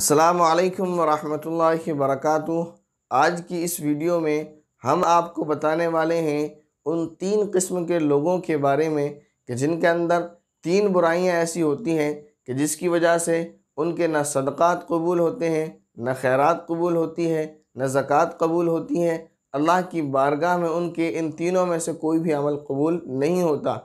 السلام علیکم ورحمۃ اللہ وبرکاتہ آج کی اس ویڈیو میں ہم آپ کو بتانے والے ہیں ان تین قسم کے لوگوں کے بارے میں کہ جن کے اندر تین برائیاں ایسی ہوتی ہیں کہ جس کی وجہ سے ان کے نہ صدقات قبول ہوتے ہیں نہ خیرات قبول ہوتی ہے نہ زکوٰۃ قبول ہوتی ہے اللہ کی بارگاہ میں ان کے ان تینوں میں سے کوئی بھی عمل قبول نہیں ہوتا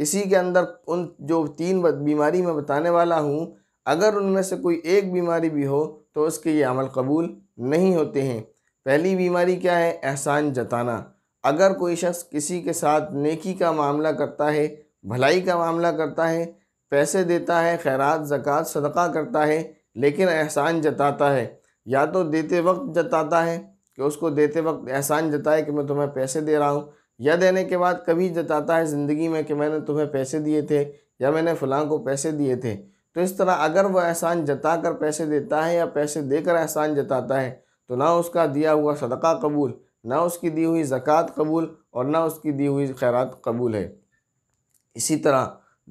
کسی کے اندر ان جو تین بیماری میں بتانے والا ہوں اگر ان میں سے کوئی ایک بیماری بھی ہو تو اس کے یہ عمل قبول نہیں ہوتے ہیں پہلی بیماری کیا ہے احسان جتانا اگر کوئی شخص کسی کے ساتھ نیکی کا معاملہ کرتا ہے بھلائی کا معاملہ کرتا ہے پیسے دیتا ہے خیرات زکاة صدقہ کرتا ہے لیکن احسان جتاتا ہے یا تو دیتے وقت جتاتا ہے کہ اس کو دیتے وقت احسان جتائے کہ میں تمہیں پیسے دے رہا ہوں یا دینے کے بعد کبھی جتاتا ہے زندگی میں کہ میں نے تمہیں پیسے دیے تھے یا میں نے فلاں کو پیسے دیے تھے تو اس طرح اگر وہ احسان جتا کر پیسے دیتا ہے یا پیسے دے کر احسان جتاتا ہے تو نہ اس کا دیا ہوا صدقہ قبول نہ اس کی دی ہوئی زکوٰۃ قبول اور نہ اس کی دی ہوئی خیرات قبول ہے اسی طرح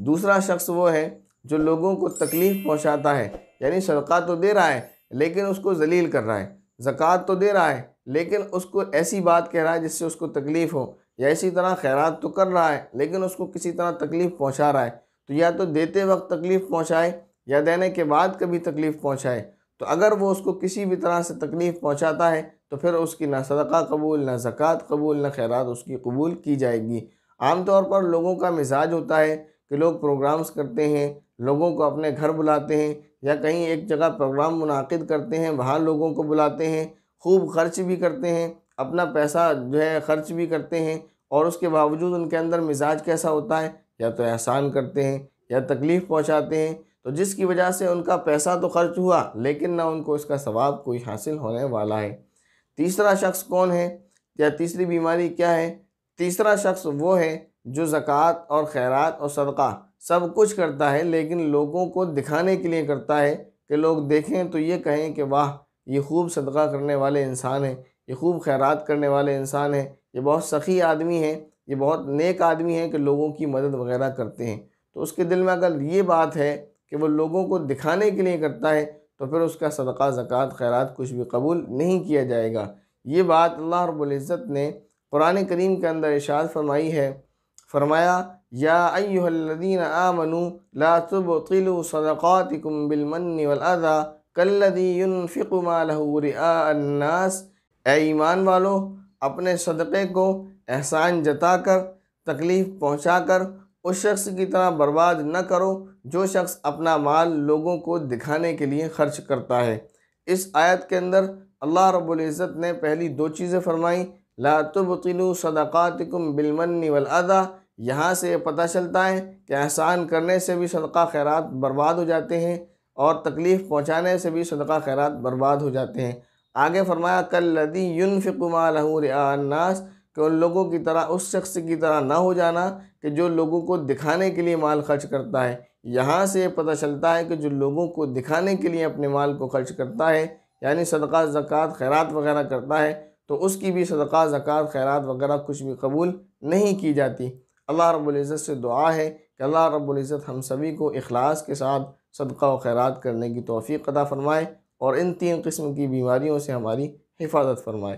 دوسرا شخص وہ ہے جو لوگوں کو تکلیف پہنچاتا ہے یعنی صدقہ تو دے رہا ہے لیکن اس کو ذلیل کر رہا ہے زکوٰۃ تو دے رہا ہے لیکن اس کو ایسی بات کہہ رہا ہے جس سے اس کو تکلیف ہو یا اسی طرح خیرات تو کر رہا ہے لیکن اس کو کسی طرح تکلیف پہنچا رہا ہے تو یا تو دیتے وقت تکلیف پہنچائے یا دینے کے بعد کبھی تکلیف پہنچائے تو اگر وہ اس کو کسی بھی طرح سے تکلیف پہنچاتا ہے تو پھر اس کی نہ صدقہ قبول نہ زکوٰۃ قبول نہ خیرات اس کی قبول کی جائے گی عام طور پر لوگوں کا مزاج ہوتا ہے کہ لوگ پروگرامز کرتے ہیں لوگوں کو اپنے گھر بلاتے ہیں یا کہیں ایک جگہ پروگرام منعقد کرتے ہیں وہاں لوگوں کو بلاتے ہیں خوب خرچ بھی کرتے ہیں اپنا پیسہ جو ہے خرچ بھی کرتے ہیں اور اس کے باوجود ان کے اندر مزاج کیسا ہوتا ہے یا تو احسان کرتے ہیں یا تکلیف پہنچاتے ہیں تو جس کی وجہ سے ان کا پیسہ تو خرچ ہوا لیکن نہ ان کو اس کا ثواب کوئی حاصل ہونے والا ہے تیسرا شخص کون ہے یا تیسری بیماری کیا ہے تیسرا شخص وہ ہے جو زکوٰۃ اور خیرات اور صدقہ سب کچھ کرتا ہے لیکن لوگوں کو دکھانے کے لیے کرتا ہے کہ لوگ دیکھیں تو یہ کہیں کہ واہ یہ خوب صدقہ کرنے والے انسان ہیں یہ خوب خیرات کرنے والے انسان ہیں یہ بہت سخی آدمی ہیں یہ بہت نیک آدمی ہیں کہ لوگوں کی مدد وغیرہ کرتے ہیں تو اس کے دل میں اگر یہ بات ہے کہ وہ لوگوں کو دکھانے کے لیے کرتا ہے تو پھر اس کا صدقہ زکوٰۃ خیرات کچھ بھی قبول نہیں کیا جائے گا یہ بات اللہ رب العزت نے قرآن کریم کے اندر اشارت فرمائی ہے فرمایا یا ایہا الذین آمنوا لا تبطلوا صدقاتکم بالمن والعذا کالذی ينفق ما لہو رئاء الناس اے ایمان والو اپنے صدقے کو احسان جتا کر تکلیف پہنچا کر اس شخص کی طرح برباد نہ کرو جو شخص اپنا مال لوگوں کو دکھانے کے لیے خرچ کرتا ہے اس آیت کے اندر اللہ رب العزت نے پہلی دو چیزیں فرمائیں لا تبطلوا صدقاتکم بالمن بالمنی یہاں سے پتہ چلتا ہے کہ احسان کرنے سے بھی صدقہ خیرات برباد ہو جاتے ہیں اور تکلیف پہنچانے سے بھی صدقہ خیرات برباد ہو جاتے ہیں آگے فرمایا کل لدی یون رعا الناس کہ ان لوگوں کی طرح اس شخص کی طرح نہ ہو جانا کہ جو لوگوں کو دکھانے کے لیے مال خرچ کرتا ہے یہاں سے یہ پتہ چلتا ہے کہ جو لوگوں کو دکھانے کے لیے اپنے مال کو خرچ کرتا ہے یعنی صدقہ زکوٰۃ خیرات وغیرہ کرتا ہے تو اس کی بھی صدقہ زکوٰۃ خیرات وغیرہ کچھ بھی قبول نہیں کی جاتی اللہ رب العزت سے دعا ہے کہ اللہ رب العزت ہم سبھی کو اخلاص کے ساتھ صدقہ و خیرات کرنے کی توفیق عطا فرمائے اور ان تین قسم کی بیماریوں سے ہماری حفاظت فرمائے